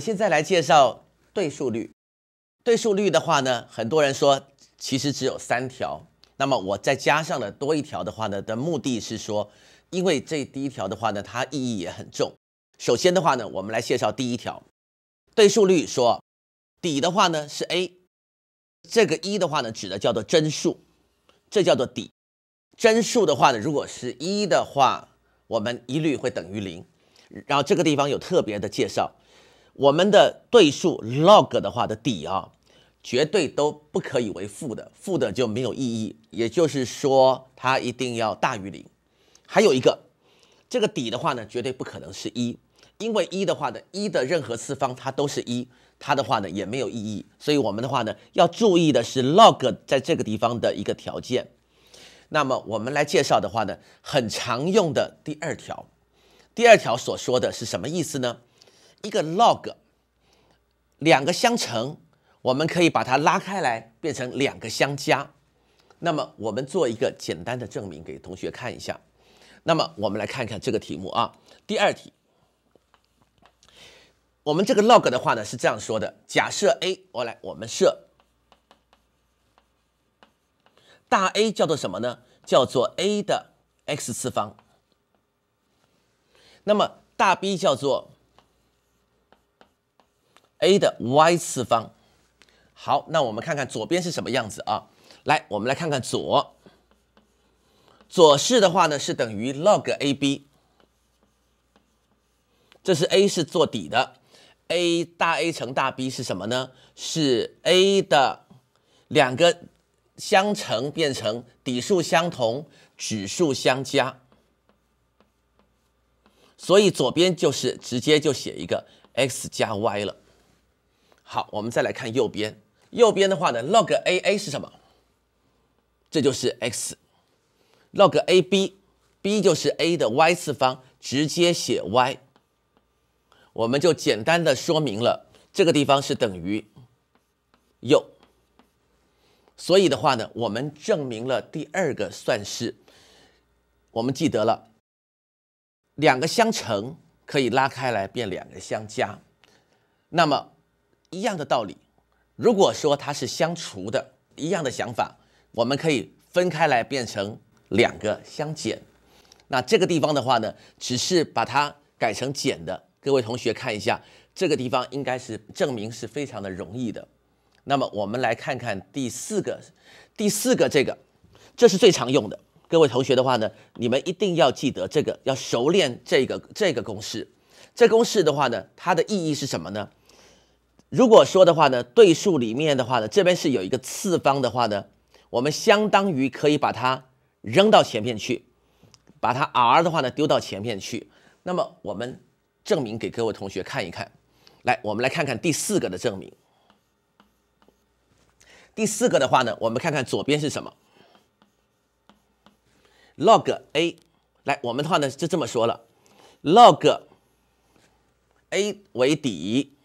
现在来介绍对数律。对数律的话呢，很多人说其实只有三条。那么我再加上了多一条的话呢，的目的是说，因为这第一条的话呢，它意义也很重。首先的话呢，我们来介绍第一条，对数律说，底的话呢是 a，这个一的话呢指的叫做真数，这叫做底。真数的话呢，如果是一的话，我们一律会等于0。然后这个地方有特别的介绍。我们的对数 log 的话的底啊，绝对都不可以为负的，负的就没有意义，也就是说它一定要大于零。还有一个，这个底的话呢，绝对不可能是一，因为一的话呢，一的任何次方它都是一，它的话呢也没有意义。所以我们的话呢要注意的是 log 在这个地方的一个条件。那么我们来介绍的话呢，很常用的第二条，第二条所说的是什么意思呢？一个 log，两个相乘，我们可以把它拉开来变成两个相加。那么我们做一个简单的证明给同学看一下。那么我们来看看这个题目啊，第二题，我们这个 log 的话呢是这样说的：假设 a，我来，我们设大 a 叫做什么呢？叫做 a 的 x 次方。那么大 b 叫做。a 的 y 次方。好，那我们看看左边是什么样子啊？来，我们来看看左左式的话呢，是等于 log a b，这是 a 是做底的，a 大 a 乘大 b 是什么呢？是 a 的两个相乘变成底数相同，指数相加，所以左边就是直接就写一个 x 加 y 了。好，我们再来看右边。右边的话呢，log a a 是什么？这就是 x。log a b，b 就是 a 的 y 次方，直接写 y。我们就简单的说明了这个地方是等于右。所以的话呢，我们证明了第二个算式。我们记得了，两个相乘可以拉开来变两个相加。那么。一样的道理，如果说它是相除的，一样的想法，我们可以分开来变成两个相减。那这个地方的话呢，只是把它改成减的。各位同学看一下，这个地方应该是证明是非常的容易的。那么我们来看看第四个，第四个这个，这是最常用的。各位同学的话呢，你们一定要记得这个，要熟练这个这个公式。这公式的话呢，它的意义是什么呢？如果说的话呢，对数里面的话呢，这边是有一个次方的话呢，我们相当于可以把它扔到前面去，把它 r 的话呢丢到前面去。那么我们证明给各位同学看一看来，我们来看看第四个的证明。第四个的话呢，我们看看左边是什么 log a。来，我们的话呢就这么说了，log a 为底。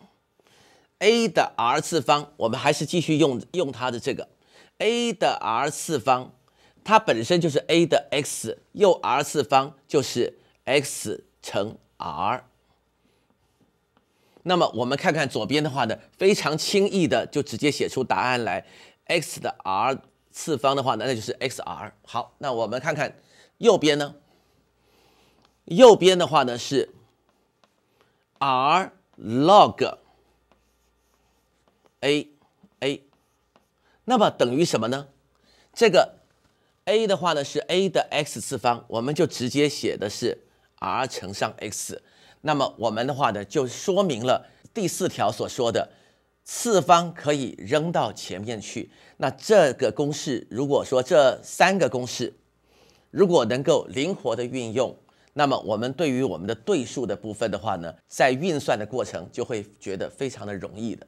a 的 r 次方，我们还是继续用用它的这个 a 的 r 次方，它本身就是 a 的 x 又 r 次方，就是 x 乘 r。那么我们看看左边的话呢，非常轻易的就直接写出答案来，x 的 r 次方的话呢，那就是 x r。好，那我们看看右边呢，右边的话呢是 r log。a a，那么等于什么呢？这个 a 的话呢是 a 的 x 次方，我们就直接写的是 r 乘上 x。那么我们的话呢就说明了第四条所说的，次方可以扔到前面去。那这个公式，如果说这三个公式如果能够灵活的运用，那么我们对于我们的对数的部分的话呢，在运算的过程就会觉得非常的容易的。